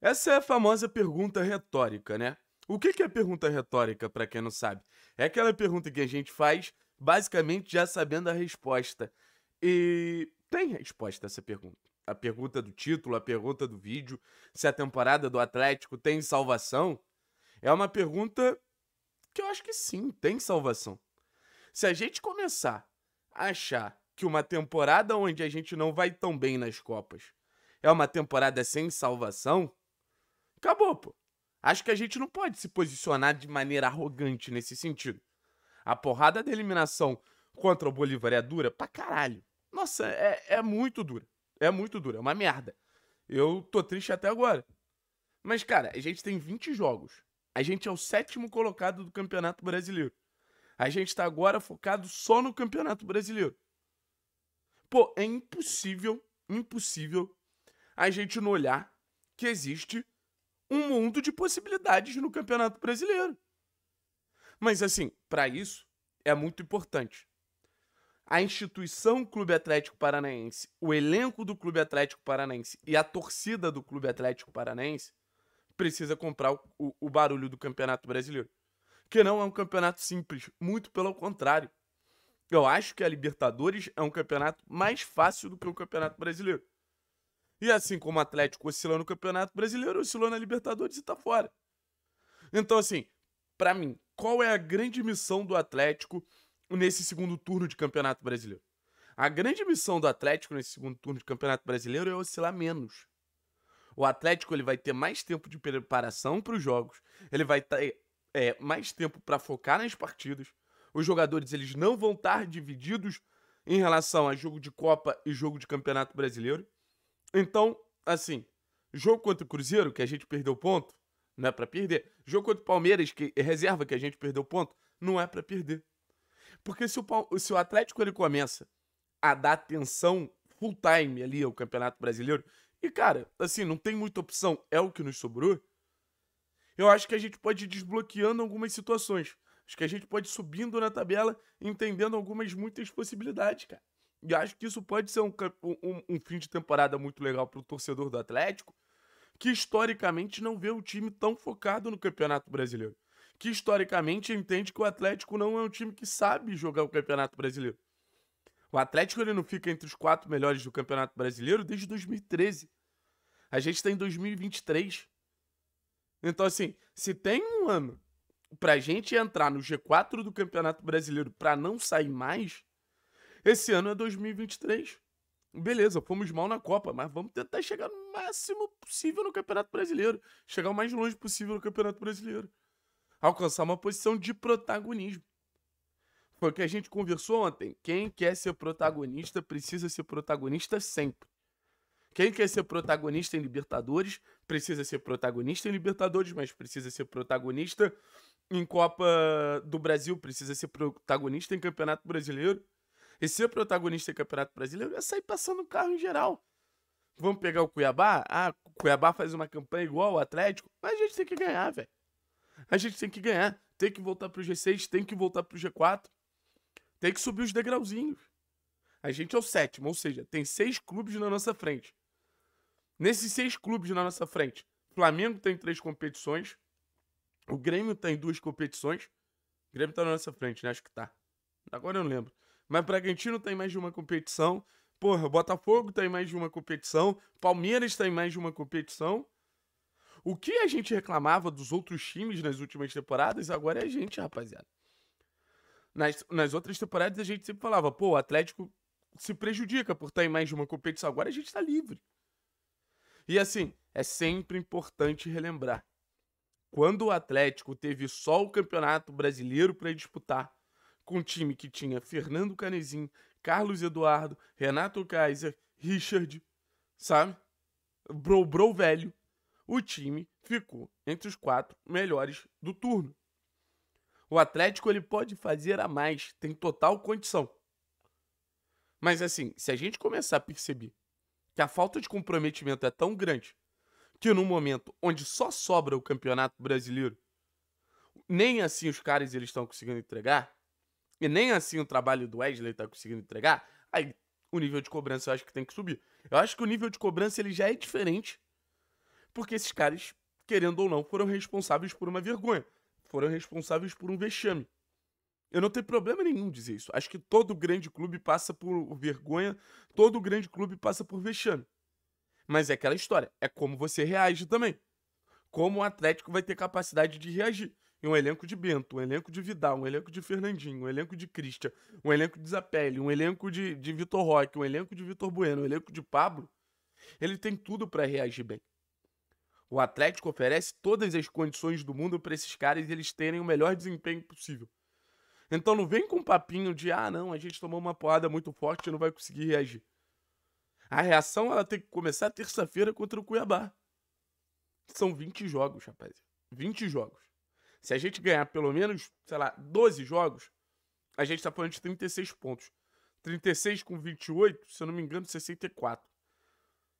Essa é a famosa pergunta retórica, né? O que é pergunta retórica, para quem não sabe? É aquela pergunta que a gente faz basicamente já sabendo a resposta. E tem resposta a essa pergunta. A pergunta do título, a pergunta do vídeo, se a temporada do Atlético tem salvação, é uma pergunta que eu acho que sim, tem salvação. Se a gente começar a achar que uma temporada onde a gente não vai tão bem nas Copas é uma temporada sem salvação, Acabou, pô. Acho que a gente não pode se posicionar de maneira arrogante nesse sentido. A porrada da eliminação contra o Bolívar é dura pra caralho. Nossa, é, é muito dura. É muito dura, é uma merda. Eu tô triste até agora. Mas, cara, a gente tem 20 jogos. A gente é o sétimo colocado do Campeonato Brasileiro. A gente tá agora focado só no Campeonato Brasileiro. Pô, é impossível, impossível a gente não olhar que existe um mundo de possibilidades no Campeonato Brasileiro. Mas assim, para isso é muito importante a instituição Clube Atlético Paranaense, o elenco do Clube Atlético Paranaense e a torcida do Clube Atlético Paranaense precisa comprar o, o, o, barulho do Campeonato Brasileiro. Que não é um campeonato simples, muito pelo contrário. Eu acho que a Libertadores é um campeonato mais fácil do que o Campeonato Brasileiro. E assim como o Atlético oscilou no Campeonato Brasileiro, oscilou na Libertadores e tá fora. Então, assim, para mim, qual é a grande missão do Atlético nesse segundo turno de Campeonato Brasileiro? A grande missão do Atlético nesse segundo turno de Campeonato Brasileiro é oscilar menos. O Atlético ele vai ter mais tempo de preparação para os jogos, ele vai ter é, mais tempo para focar nas partidas. Os jogadores eles não vão estar divididos em relação a jogo de Copa e jogo de Campeonato Brasileiro. Então, assim, jogo contra o Cruzeiro, que a gente perdeu ponto, não é para perder. Jogo contra o Palmeiras, que reserva que a gente perdeu ponto, não é para perder. Porque se o, se o Atlético ele começa a dar atenção full time ali ao Campeonato Brasileiro, e cara, assim, não tem muita opção, é o que nos sobrou. Eu acho que a gente pode ir desbloqueando algumas situações. Acho que a gente pode ir subindo na tabela, entendendo algumas muitas possibilidades, cara. E acho que isso pode ser um, um, um fim de temporada muito legal para o torcedor do Atlético, que historicamente não vê o time tão focado no Campeonato Brasileiro. Que historicamente entende que o Atlético não é um time que sabe jogar o Campeonato Brasileiro. O Atlético ele não fica entre os quatro melhores do Campeonato Brasileiro desde 2013. A gente está em 2023. Então, assim, se tem um ano para a gente entrar no G4 do Campeonato Brasileiro para não sair mais, esse ano é 2023. Beleza, fomos mal na Copa, mas vamos tentar chegar no máximo possível no Campeonato Brasileiro. Chegar o mais longe possível no Campeonato Brasileiro. Alcançar uma posição de protagonismo. Foi o que a gente conversou ontem. Quem quer ser protagonista precisa ser protagonista sempre. Quem quer ser protagonista em Libertadores precisa ser protagonista em Libertadores, mas precisa ser protagonista em Copa do Brasil, precisa ser protagonista em Campeonato Brasileiro e ser protagonista do é Campeonato Brasileiro, é sair passando o carro em geral. Vamos pegar o Cuiabá? Ah, o Cuiabá faz uma campanha igual ao Atlético, mas a gente tem que ganhar, velho. A gente tem que ganhar. Tem que voltar pro G6, tem que voltar pro G4. Tem que subir os degrauzinhos. A gente é o sétimo, ou seja, tem seis clubes na nossa frente. Nesses seis clubes na nossa frente, o Flamengo tem três competições, o Grêmio tem duas competições. O Grêmio tá na nossa frente, né? Acho que tá. Agora eu não lembro. Mas Bragantino tá em mais de uma competição. Porra, Botafogo tá em mais de uma competição. Palmeiras tá em mais de uma competição. O que a gente reclamava dos outros times nas últimas temporadas, agora é a gente, rapaziada. Nas, nas outras temporadas a gente sempre falava, pô, o Atlético se prejudica por estar tá em mais de uma competição. Agora a gente tá livre. E assim, é sempre importante relembrar. Quando o Atlético teve só o Campeonato Brasileiro para disputar, com o time que tinha Fernando Canezin, Carlos Eduardo, Renato Kaiser, Richard, sabe? Bro, bro velho. O time ficou entre os quatro melhores do turno. O Atlético ele pode fazer a mais, tem total condição. Mas assim, se a gente começar a perceber que a falta de comprometimento é tão grande que no momento onde só sobra o Campeonato Brasileiro, nem assim os caras eles estão conseguindo entregar, e nem assim o trabalho do Wesley tá conseguindo entregar, aí o nível de cobrança eu acho que tem que subir. Eu acho que o nível de cobrança ele já é diferente, porque esses caras, querendo ou não, foram responsáveis por uma vergonha, foram responsáveis por um vexame. Eu não tenho problema nenhum dizer isso. Acho que todo grande clube passa por vergonha, todo grande clube passa por vexame. Mas é aquela história, é como você reage também. Como o Atlético vai ter capacidade de reagir e um elenco de Bento, um elenco de Vidal, um elenco de Fernandinho, um elenco de Christian, um elenco de Zapelli, um elenco de, de Vitor Roque, um elenco de Vitor Bueno, um elenco de Pablo, ele tem tudo para reagir bem. O Atlético oferece todas as condições do mundo para esses caras eles terem o melhor desempenho possível. Então não vem com um papinho de ah não, a gente tomou uma porrada muito forte e não vai conseguir reagir. A reação ela tem que começar terça-feira contra o Cuiabá. São 20 jogos, rapaz. 20 jogos. Se a gente ganhar pelo menos, sei lá, 12 jogos, a gente tá falando de 36 pontos. 36 com 28, se eu não me engano, 64.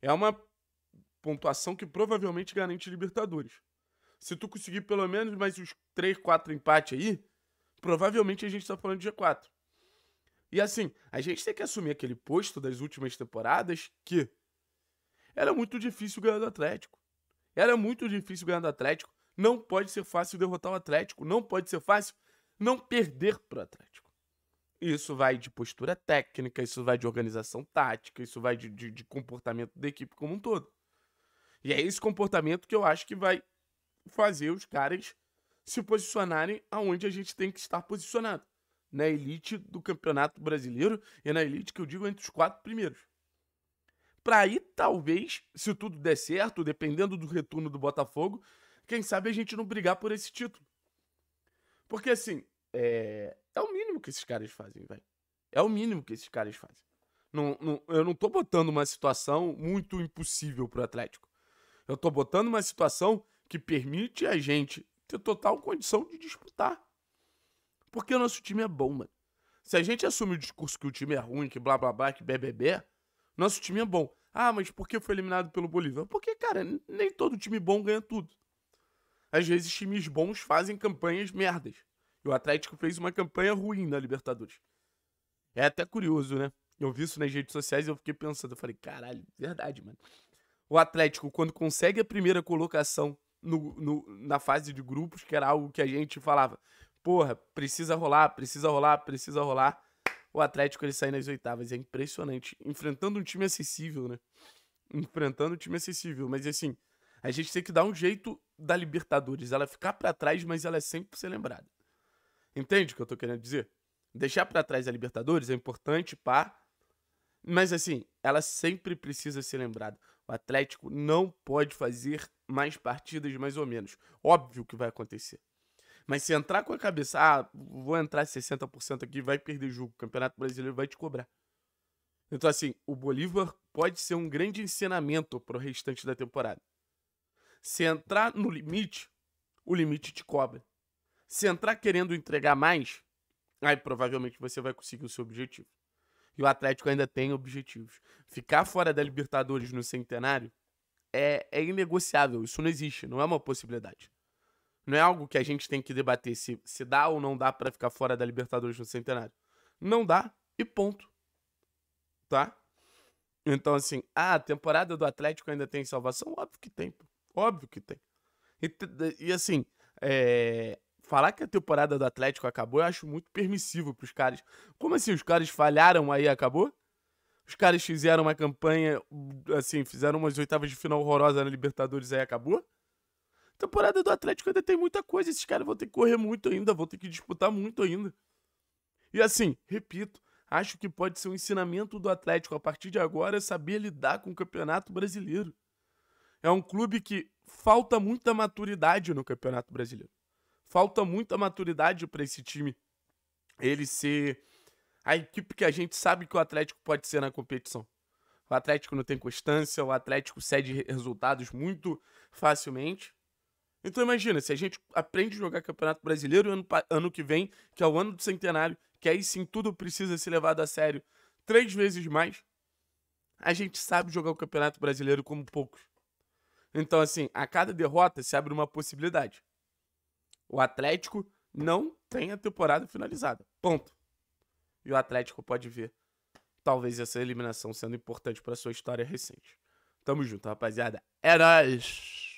É uma pontuação que provavelmente garante Libertadores. Se tu conseguir pelo menos mais uns 3, 4 empates aí, provavelmente a gente tá falando de G4. E assim, a gente tem que assumir aquele posto das últimas temporadas que era muito difícil ganhar do Atlético. Era muito difícil ganhar do Atlético. Não pode ser fácil derrotar o Atlético. Não pode ser fácil não perder para o Atlético. Isso vai de postura técnica, isso vai de organização tática, isso vai de, de, de comportamento da equipe como um todo. E é esse comportamento que eu acho que vai fazer os caras se posicionarem aonde a gente tem que estar posicionado. Na elite do campeonato brasileiro e na elite que eu digo entre os quatro primeiros. Para aí, talvez, se tudo der certo, dependendo do retorno do Botafogo, quem sabe a gente não brigar por esse título. Porque assim, é, é o mínimo que esses caras fazem, velho. É o mínimo que esses caras fazem. Não, não, eu não tô botando uma situação muito impossível pro Atlético. Eu tô botando uma situação que permite a gente ter total condição de disputar. Porque o nosso time é bom, mano. Se a gente assume o discurso que o time é ruim, que blá blá blá, que bebê, nosso time é bom. Ah, mas por que foi eliminado pelo Bolívar? Porque, cara, nem todo time bom ganha tudo às vezes times bons fazem campanhas merdas. E o Atlético fez uma campanha ruim na Libertadores. É até curioso, né? Eu vi isso nas redes sociais e eu fiquei pensando, eu falei, caralho, verdade, mano. O Atlético, quando consegue a primeira colocação no, no, na fase de grupos, que era algo que a gente falava, porra, precisa rolar, precisa rolar, precisa rolar. O Atlético ele sai nas oitavas, é impressionante. Enfrentando um time acessível, né? Enfrentando um time acessível, mas assim, a gente tem que dar um jeito da Libertadores, ela ficar para trás, mas ela é sempre ser lembrada. Entende o que eu tô querendo dizer? Deixar para trás a Libertadores é importante, pá. Mas assim, ela sempre precisa ser lembrada. O Atlético não pode fazer mais partidas mais ou menos. Óbvio que vai acontecer. Mas se entrar com a cabeça, ah, vou entrar 60% aqui, vai perder jogo. O Campeonato Brasileiro vai te cobrar. Então assim, o Bolívar pode ser um grande ensinamento pro restante da temporada. Se entrar no limite, o limite te cobra. Se entrar querendo entregar mais, aí provavelmente você vai conseguir o seu objetivo. E o Atlético ainda tem objetivos. Ficar fora da Libertadores no centenário é, é inegociável. Isso não existe, não é uma possibilidade. Não é algo que a gente tem que debater se, se dá ou não dá para ficar fora da Libertadores no centenário. Não dá e ponto. Tá? Então, assim, ah, a temporada do Atlético ainda tem salvação? Óbvio que tem. Pô. Óbvio que tem. E, e assim, é, falar que a temporada do Atlético acabou, eu acho muito permissivo pros caras. Como assim? Os caras falharam aí acabou? Os caras fizeram uma campanha, assim, fizeram umas oitavas de final horrorosa na Libertadores aí acabou? A temporada do Atlético ainda tem muita coisa. Esses caras vão ter que correr muito ainda, vão ter que disputar muito ainda. E assim, repito, acho que pode ser um ensinamento do Atlético a partir de agora saber lidar com o Campeonato Brasileiro. É um clube que falta muita maturidade no Campeonato Brasileiro. Falta muita maturidade para esse time ele ser a equipe que a gente sabe que o Atlético pode ser na competição. O Atlético não tem constância, o Atlético cede resultados muito facilmente. Então imagina, se a gente aprende a jogar Campeonato Brasileiro ano, ano que vem, que é o ano do centenário, que aí sim tudo precisa ser levado a sério três vezes mais, a gente sabe jogar o Campeonato Brasileiro como poucos. Então, assim, a cada derrota se abre uma possibilidade. O Atlético não tem a temporada finalizada. Ponto. E o Atlético pode ver talvez essa eliminação sendo importante para sua história recente. Tamo junto, rapaziada. É nóis!